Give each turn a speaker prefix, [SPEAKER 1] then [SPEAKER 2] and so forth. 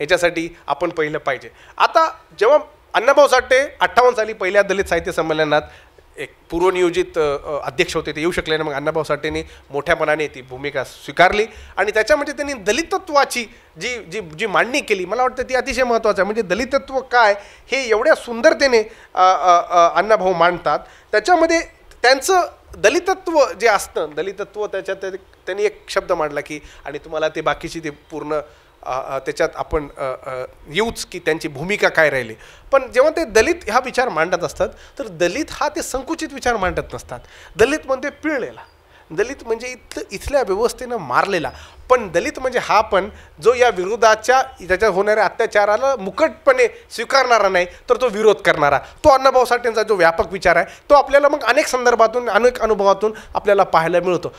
[SPEAKER 1] याच्यासाठी आपण पहिलं पाहिजे आता जेव्हा अण्णाभाऊ साठे अठ्ठावन्न साली पहिल्या दलित साहित्य संमेलनात एक पूर्वनियोजित अध्यक्ष होते ते येऊ शकले नाही मग अण्णाभाऊ साठेंनी मोठ्यापणाने ती भूमिका स्वीकारली आणि त्याच्यामध्ये म्हणजे त्यांनी दलितत्वाची जी जी जी मांडणी केली मला वाटतं ती अतिशय महत्त्वाचं आहे म्हणजे दलितत्व काय हे एवढ्या सुंदरतेने अण्णाभाऊ मांडतात त्याच्यामध्ये त्यांचं दलितत्व जे असतं दलितत्व त्याच्यात त्यांनी एक शब्द मांडला की आणि तुम्हाला ते बाकीची ते पूर्ण त्याच्यात आपण येऊच की त्यांची भूमिका काय राहिली पण जेव्हा ते दलित हा विचार मांडत असतात तर दलित हा ते संकुचित विचार मांडत नसतात दलित म्हणजे पिळलेला दलित म्हणजे इथं इथल्या व्यवस्थेनं मारलेला पण दलित म्हणजे हा पण जो या विरोधाच्या त्याच्या होणाऱ्या अत्याचाराला मुकटपणे स्वीकारणारा नाही तर तो विरोध करणारा तो अण्णाभाऊ साठेंचा जो व्यापक विचार आहे तो आपल्याला मग अनेक संदर्भातून अनेक अनुभवातून आपल्याला पाहायला मिळतो